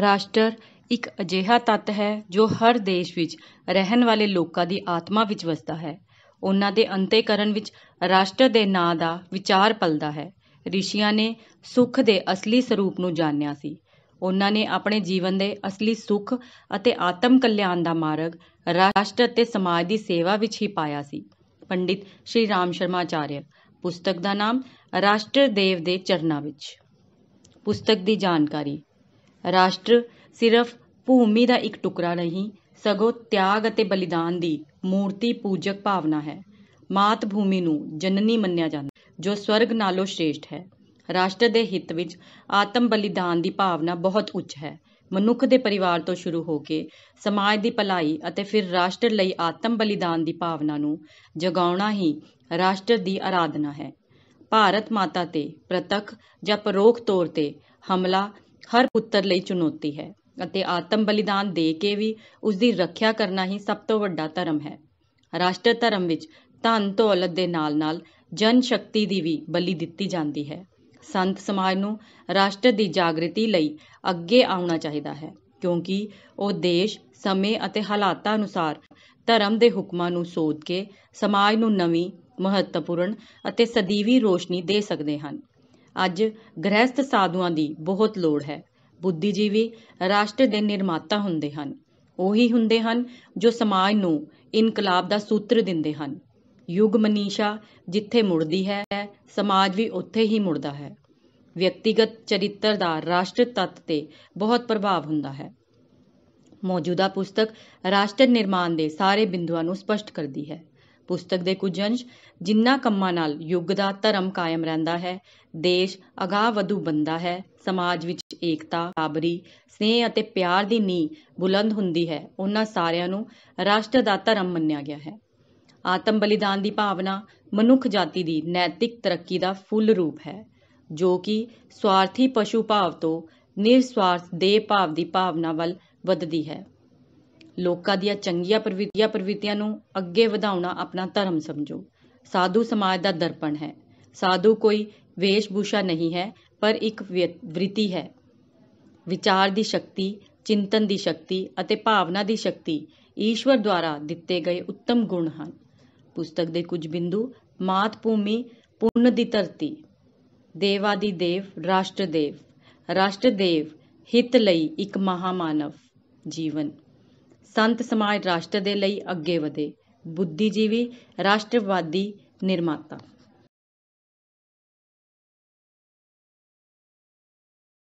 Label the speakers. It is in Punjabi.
Speaker 1: ਰਾਸ਼ਟਰ ਇੱਕ ਅਜਿਹਾ ਤੱਤ ਹੈ ਜੋ ਹਰ ਦੇਸ਼ ਵਿੱਚ ਰਹਿਣ ਵਾਲੇ ਲੋਕਾਂ ਦੀ ਆਤਮਾ ਵਿੱਚ ਵਸਦਾ ਹੈ ਉਹਨਾਂ ਦੇ ਅੰਤੇਕਰਨ ਵਿੱਚ ਰਾਸ਼ਟਰ ਦੇ ਨਾਂ ਦਾ ਵਿਚਾਰ ਪਲਦਾ ਹੈ ਰਿਸ਼ੀਆਂ ਨੇ ਸੁੱਖ ਦੇ ਅਸਲੀ ਸਰੂਪ ਨੂੰ ਜਾਣਿਆ ਸੀ ਉਹਨਾਂ ਨੇ ਆਪਣੇ ਜੀਵਨ ਦੇ ਅਸਲੀ ਸੁੱਖ ਅਤੇ ਆਤਮ ਕਲਿਆਣ ਦਾ ਮਾਰਗ ਰਾਸ਼ਟਰ ਅਤੇ ਸਮਾਜ ਦੀ ਸੇਵਾ ਵਿੱਚ ਹੀ ਪਾਇਆ ਸੀ ਪੰਡਿਤ ਸ਼੍ਰੀ ਰਾਮ ਸ਼ਰਮਾ ਆਚਾਰੀਆ ਪੁਸਤਕ ਦਾ ਨਾਮ ਰਾਸ਼ਟਰ ਦੇਵ ਦੇ ਚਰਨਾਂ ਵਿੱਚ ਪੁਸਤਕ ਦੀ ਜਾਣਕਾਰੀ ਰਾਸ਼ਟਰ ਸਿਰਫ਼ ਭੂਮੀ ਦਾ ਇੱਕ ਟੁਕੜਾ ਨਹੀਂ ਸਗੋਂ ਤਿਆਗ ਅਤੇ ਬਲੀਦਾਨ ਦੀ ਮੂਰਤੀ ਪੂਜਕ ਭਾਵਨਾ ਹੈ ਮਾਤ ਭੂਮੀ ਨੂੰ ਜਨਨੀ ਮੰਨਿਆ ਜਾਂਦਾ ਜੋ ਸਵਰਗ ਨਾਲੋਂ ਸ਼੍ਰੇਸ਼ਟ ਹੈ ਰਾਸ਼ਟਰ ਦੇ ਹਿੱਤ ਵਿੱਚ ਆਤਮ ਬਲੀਦਾਨ ਦੀ ਭਾਵਨਾ ਬਹੁਤ ਉੱਚ ਹੈ ਮਨੁੱਖ ਦੇ ਪਰਿਵਾਰ ਤੋਂ ਸ਼ੁਰੂ ਹੋ ਕੇ ਸਮਾਜ ਦੀ ਭਲਾਈ ਅਤੇ ਫਿਰ ਰਾਸ਼ਟਰ ਲਈ ਆਤਮ ਬਲੀਦਾਨ ਦੀ ਭਾਵਨਾ ਨੂੰ ਜਗਾਉਣਾ ਹੀ ਰਾਸ਼ਟਰ ਦੀ ਆਰਾਧਨਾ ਹੈ ਭਾਰਤ ਮਾਤਾ ਤੇ ਪ੍ਰਤੱਖ ਜਾਂ ਪਰੋਖ ਤੌਰ ਤੇ ਹਮਲਾ ਹਰ ਪੁੱਤਰ ਲਈ ਚੁਣੌਤੀ ਹੈ ਅਤੇ ਆਤਮ ਬਲੀਦਾਨ ਦੇ ਕੇ ਵੀ ਉਸ ਦੀ ਰੱਖਿਆ ਕਰਨਾ ਹੀ ਸਭ ਤੋਂ ਵੱਡਾ ਧਰਮ ਹੈ ਰਾਸ਼ਟਰ ਧਰਮ ਵਿੱਚ ਧਨ ਤੋਲਤ ਦੇ ਨਾਲ-ਨਾਲ ਜਨ ਸ਼ਕਤੀ ਦੀ ਵੀ ਬਲੀ ਦਿੱਤੀ ਜਾਂਦੀ ਹੈ ਸੰਤ ਸਮਾਜ ਨੂੰ ਰਾਸ਼ਟਰ ਦੀ ਜਾਗਰਤੀ ਲਈ ਅੱਗੇ ਆਉਣਾ ਚਾਹੀਦਾ ਹੈ ਕਿਉਂਕਿ ਉਹ ਦੇਸ਼ ਸਮੇਂ ਅਤੇ ਹਾਲਾਤਾਂ ਅਨੁਸਾਰ ਧਰਮ ਦੇ ਹੁਕਮਾਂ ਨੂੰ ਸੋਧ ਕੇ ਸਮਾਜ ਨੂੰ ਨਵੀਂ ਮਹੱਤਵਪੂਰਨ ਅਤੇ ਸਦੀਵੀ ਰੋਸ਼ਨੀ ਦੇ ਸਕਦੇ ਹਨ ਅੱਜ ਗ੍ਰਹਿਸਥ ਸਾਧੂਆਂ ਦੀ ਬਹੁਤ ਲੋੜ ਹੈ ਬੁੱਧੀਜੀਵੀ ਰਾਸ਼ਟਰ ਦੇ ਨਿਰਮਾਤਾ ਹੁੰਦੇ ਹਨ ਉਹੀ ਹੁੰਦੇ ਹਨ ਜੋ ਸਮਾਜ ਨੂੰ ਇਨਕਲਾਬ ਦਾ ਸੂਤਰ ਦਿੰਦੇ ਹਨ ਯੁਗ ਮਨੀਸ਼ਾ ਜਿੱਥੇ ਮੁੜਦੀ ਹੈ ਸਮਾਜ ਵੀ ਉੱਥੇ ਹੀ ਮੁੜਦਾ ਹੈ ਵਿਅਕਤੀਗਤ ਚਰਿੱਤਰ ਦਾ ਰਾਸ਼ਟਰ ਤੱਤ ਤੇ ਬਹੁਤ ਪ੍ਰਭਾਵ ਹੁੰਦਾ ਹੈ ਮੌਜੂਦਾ ਪੁਸਤਕ ਰਾਸ਼ਟਰ ਨਿਰਮਾਣ ਦੇ ਸਾਰੇ ਬਿੰਦੂਆਂ ਨੂੰ ਸਪਸ਼ਟ ਕਰਦੀ ਹੈ ਪੁਸਤਕ ਦੇ ਕੁਝ ਅੰਸ਼ ਜਿੰਨਾ ਕੰਮਾਂ ਨਾਲ ਯੁੱਗ ਦਾ ਧਰਮ ਕਾਇਮ ਰਹਿੰਦਾ ਹੈ ਦੇਸ਼ ਅਗਾਹ ਵਧੂ ਬੰਦਾ ਹੈ ਸਮਾਜ ਵਿੱਚ ਏਕਤਾ ਆਬਰੀ ਸਨੇਹ ਅਤੇ ਪਿਆਰ ਦੀ ਨੀ ਬੁਲੰਦ ਹੁੰਦੀ ਹੈ ਉਹਨਾਂ ਸਾਰਿਆਂ ਨੂੰ ਰਾਸ਼ਟਰ ਦਾ ਧਰਮ ਮੰਨਿਆ ਗਿਆ ਹੈ ਆਤਮ ਬਲੀਦਾਨ ਦੀ ਭਾਵਨਾ ਮਨੁੱਖ ਜਾਤੀ ਦੀ ਨੈਤਿਕ ਤਰੱਕੀ ਦਾ ਫੁੱਲ ਰੂਪ ਹੈ ਜੋ ਕਿ ਸਵਾਰਥੀ ਪਸ਼ੂ ਭਾਵ ਤੋਂ ਨਿਰਸਵਾਰਥ ਦੇ ਭਾਵ ਦੀ ਭਾਵਨਾ ਵੱਲ ਵੱਧਦੀ ਹੈ ਲੋਕਾਂ ਦੀਆਂ ਚੰਗੀਆਂ ਪ੍ਰਵਿਰਤੀਆਂ ਪ੍ਰਵਿਰਤੀਆਂ ਨੂੰ ਅੱਗੇ ਵਧਾਉਣਾ ਆਪਣਾ ਧਰਮ ਸਮਝੋ ਸਾਧੂ ਸਮਾਜ ਦਾ ਦਰਪਣ ਹੈ ਸਾਧੂ ਕੋਈ ਵੇਸ਼ਭੂਸ਼ਾ ਨਹੀਂ ਹੈ ਪਰ ਇੱਕ ਵ੍ਰਿਤੀ ਹੈ ਵਿਚਾਰ ਦੀ ਸ਼ਕਤੀ ਚਿੰਤਨ ਦੀ ਸ਼ਕਤੀ ਅਤੇ ਭਾਵਨਾ ਦੀ ਸ਼ਕਤੀ ਈਸ਼ਵਰ ਦੁਆਰਾ ਦਿੱਤੇ ਗਏ ਉੱਤਮ ਗੁਣ ਹਨ ਪੁਸਤਕ ਦੇ ਕੁਝ ਬਿੰਦੂ ਮਾਤ ਭੂਮੀ ਪੁੰਨ ਦੀ ਧਰਤੀ ਦੇਵਾਦੀ ਦੇਵ ਰਾਸ਼ਟਰ ਦੇਵ ਰਾਸ਼ਟਰ ਦੇਵ ਹਿੱਤ ਲਈ ਇੱਕ ਮਹਾਮਾਨਵ ਜੀਵਨ ਸੰਤ ਸਮਾਜ ਰਾਸ਼ਟਰ ਦੇ ਲਈ ਅੱਗੇ ਵਧੇ ਬੁੱਧੀਜੀਵੀ ਰਾਸ਼ਟਰਵਾਦੀ ਨਿਰਮਾਤਾ